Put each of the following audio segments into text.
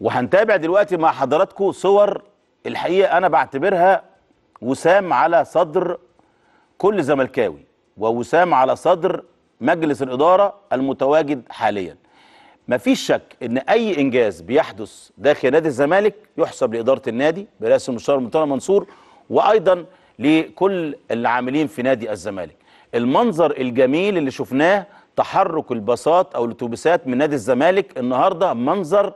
وهنتابع دلوقتي مع حضراتكم صور الحقيقة أنا بعتبرها وسام على صدر كل زملكاوي ووسام على صدر مجلس الإدارة المتواجد حاليا مفيش شك ان اي انجاز بيحدث داخل نادي الزمالك يحسب لاداره النادي برئاسه المستشار مرتضى منصور وايضا لكل العاملين في نادي الزمالك المنظر الجميل اللي شفناه تحرك الباصات او الاتوبيسات من نادي الزمالك النهارده منظر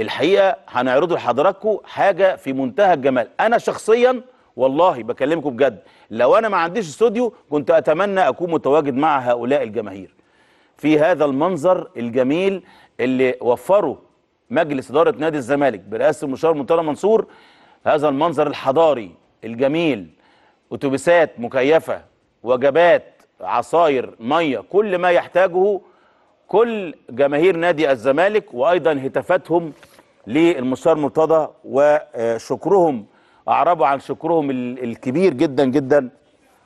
الحقيقه هنعرضه لحضراتكم حاجه في منتهى الجمال انا شخصيا والله بكلمكم بجد لو انا ما عنديش استوديو كنت اتمنى اكون متواجد مع هؤلاء الجماهير في هذا المنظر الجميل اللي وفره مجلس اداره نادي الزمالك برئاسه المشار منتهى منصور هذا المنظر الحضاري الجميل اتوبيسات مكيفه وجبات عصاير ميه كل ما يحتاجه كل جماهير نادي الزمالك وايضا هتافاتهم للمستشار مرتضى وشكرهم اعربوا عن شكرهم الكبير جدا جدا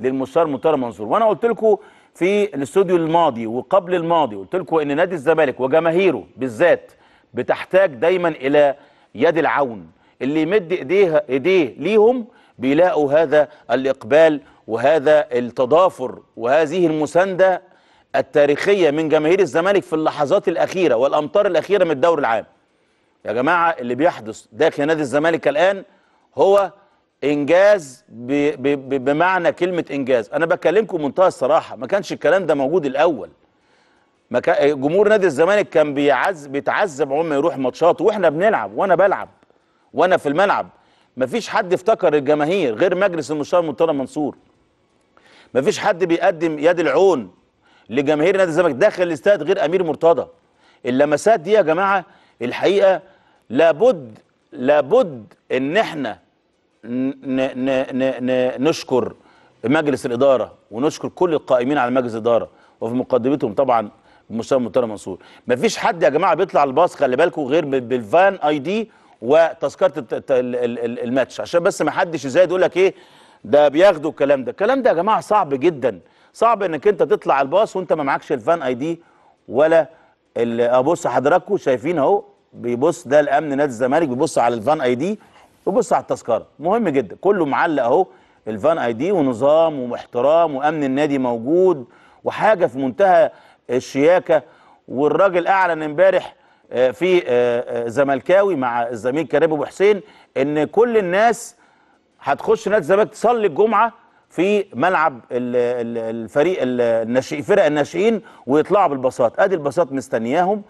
للمستشار مرتضى منصور وانا قلت لكم في الاستوديو الماضي وقبل الماضي قلت لكم ان نادي الزمالك وجماهيره بالذات بتحتاج دايما الى يد العون اللي يمد ايديه ايديه ليهم بيلاقوا هذا الاقبال وهذا التضافر وهذه المسانده التاريخية من جماهير الزمالك في اللحظات الأخيرة والأمطار الأخيرة من الدوري العام يا جماعة اللي بيحدث داخل نادي الزمالك الآن هو إنجاز بمعنى كلمة إنجاز أنا بكلمكم منتهى الصراحة ما كانش الكلام ده موجود الأول جمهور نادي الزمالك كان بيعز بيتعذب عمر يروح ماتشات واحنا بنلعب وانا بلعب وانا في الملعب مفيش حد افتكر الجماهير غير مجلس المشترك مرتضى منصور مفيش حد بيقدم يد العون لجماهير نادي الزمالك داخل الاستاد غير امير مرتضى اللمسات دي يا جماعه الحقيقه لابد لابد ان احنا ن ن ن نشكر مجلس الاداره ونشكر كل القائمين على مجلس الاداره وفي مقدمتهم طبعا المستشار المحترم منصور مفيش حد يا جماعه بيطلع الباص خلي بالكم غير بالفان اي دي وتذكره الماتش عشان بس ما حدش يزايد يقول لك ايه ده بياخدوا الكلام ده الكلام ده يا جماعه صعب جدا صعب انك انت تطلع الباص وانت ما معكش الفان اي دي ولا ابص حضراتكم شايفين اهو بيبص ده الامن نادي الزمالك بيبص على الفان اي دي وبص على التذكره مهم جدا كله معلق اهو الفان اي دي ونظام واحترام وامن النادي موجود وحاجه في منتهى الشياكه والراجل اعلن امبارح آه، في آه، آه، زملكاوي مع الزميل كريم ابو حسين ان كل الناس هتخش نادي الزمالك تصلي الجمعه في ملعب الفريق الناشئين فرق الناشئين ويطلعوا بالباصات ادي الباصات مستنياهم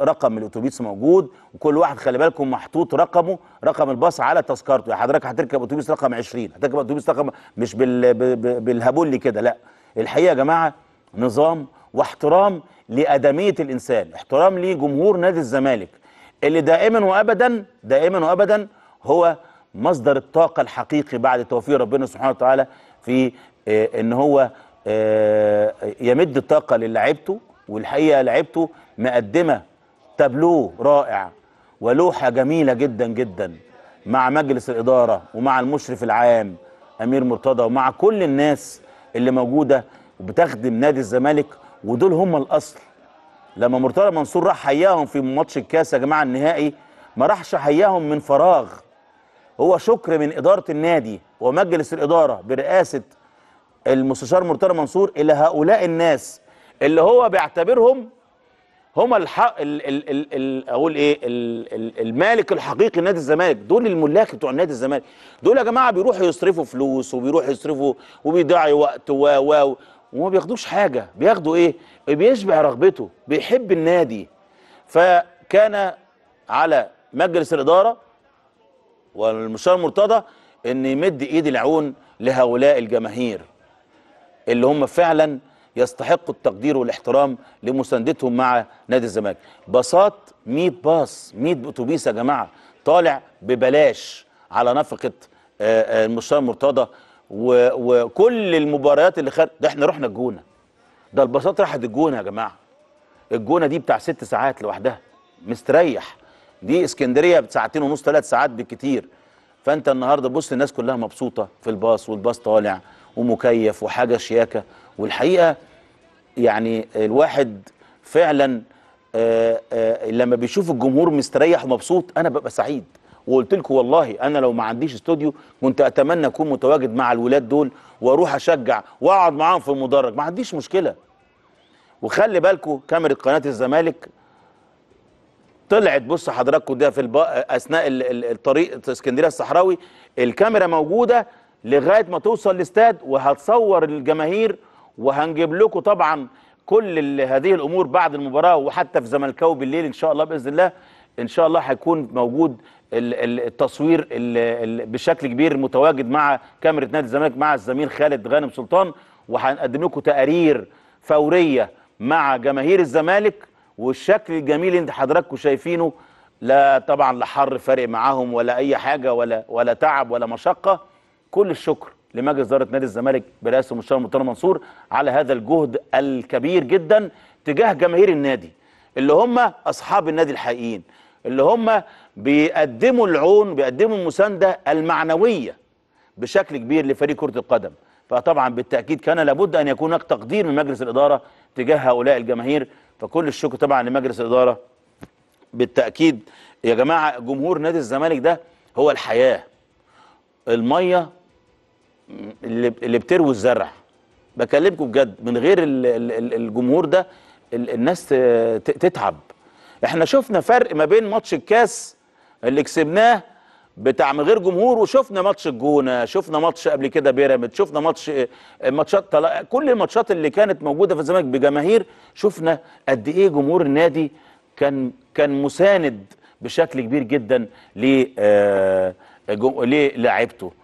رقم الاتوبيس موجود وكل واحد خلي بالكم محطوط رقمه رقم الباص على تذكرته يا يعني حضرتك هتركب اتوبيس رقم 20 هتركب اتوبيس رقم مش بال... بالهبولي كده لا الحقيقه يا جماعه نظام واحترام لادميه الانسان احترام لجمهور نادي الزمالك اللي دائما وابدا دائما وابدا هو مصدر الطاقه الحقيقي بعد توفيق ربنا سبحانه وتعالى في آه، ان هو آه، يمد الطاقه للاعيبته والحقيقه لعبته مقدمه تابلو رائع ولوحه جميله جدا جدا مع مجلس الاداره ومع المشرف العام امير مرتضى ومع كل الناس اللي موجوده وبتخدم نادي الزمالك ودول هم الاصل لما مرتضى منصور راح حياهم في ماتش الكاس يا جماعه النهائي ما راحش حياهم من فراغ هو شكر من إدارة النادي ومجلس الإدارة برئاسة المستشار مرتضى منصور إلى هؤلاء الناس اللي هو بيعتبرهم هم الحق ال ال ال ال اقول ايه ال ال المالك الحقيقي لنادي الزمالك دول الملاك بتوع نادي الزمالك دول يا جماعه بيروحوا يصرفوا فلوس وبيروحوا يصرفوا وبيضيعوا وقت و و وما بياخدوش حاجه بياخدوا ايه بيشبع رغبته بيحب النادي فكان على مجلس الاداره والمستشار المرتضى ان يمد ايد العون لهؤلاء الجماهير اللي هم فعلا يستحقوا التقدير والاحترام لمساندتهم مع نادي الزمالك باصات 100 باص 100 اتوبيس يا جماعه طالع ببلاش على نفقه آه، آه، المستشار المرتضى وكل المباريات اللي خد ده احنا رحنا الجونه ده الباصات راحت الجونه يا جماعه الجونه دي بتاع ست ساعات لوحدها مستريح دي اسكندريه بساعتين ونص ثلاث ساعات بالكتير فانت النهارده بص الناس كلها مبسوطه في الباص والباص طالع ومكيف وحاجه شياكه والحقيقه يعني الواحد فعلا آه، آه، لما بيشوف الجمهور مستريح ومبسوط انا ببقى سعيد وقلت لكم والله انا لو ما عنديش استوديو كنت اتمنى اكون متواجد مع الولاد دول واروح اشجع واقعد معاهم في المدرج ما عنديش مشكله وخلي بالكم كاميرا قناه الزمالك طلعت بص حضراتكم ده في الب... اثناء الطريق اسكندريه الصحراوي الكاميرا موجوده لغايه ما توصل الاستاد وهتصور الجماهير وهنجيب لكم طبعا كل هذه الامور بعد المباراه وحتى في زملكاوي بالليل ان شاء الله باذن الله ان شاء الله هيكون موجود التصوير بشكل كبير متواجد مع كاميرا نادي الزمالك مع الزميل خالد غانم سلطان وهنقدم لكم تقارير فوريه مع جماهير الزمالك والشكل الجميل اللي حضراتكم شايفينه لا طبعا لا حر فارق معاهم ولا اي حاجه ولا ولا تعب ولا مشقه كل الشكر لمجلس اداره نادي الزمالك برئاسه المستشار المطار منصور على هذا الجهد الكبير جدا تجاه جماهير النادي اللي هم اصحاب النادي الحقيقيين اللي هم بيقدموا العون بيقدموا المسانده المعنويه بشكل كبير لفريق كره القدم فطبعا بالتاكيد كان لابد ان يكون هناك تقدير من مجلس الاداره تجاه هؤلاء الجماهير فكل الشكر طبعا لمجلس الإدارة بالتأكيد يا جماعة جمهور نادي الزمالك ده هو الحياة المية اللي بتروي الزرع بكلمكم بجد من غير الجمهور ده الناس تتعب احنا شفنا فرق ما بين ماتش الكاس اللي كسبناه بتاع من غير جمهور وشفنا ماتش الجونه شفنا ماتش قبل كده بيراميد شفنا ماتش آه، ماتشات كل الماتشات اللي كانت موجوده في الزمالك بجماهير شفنا قد ايه جمهور النادي كان كان مساند بشكل كبير جدا ل آه، للاعيبته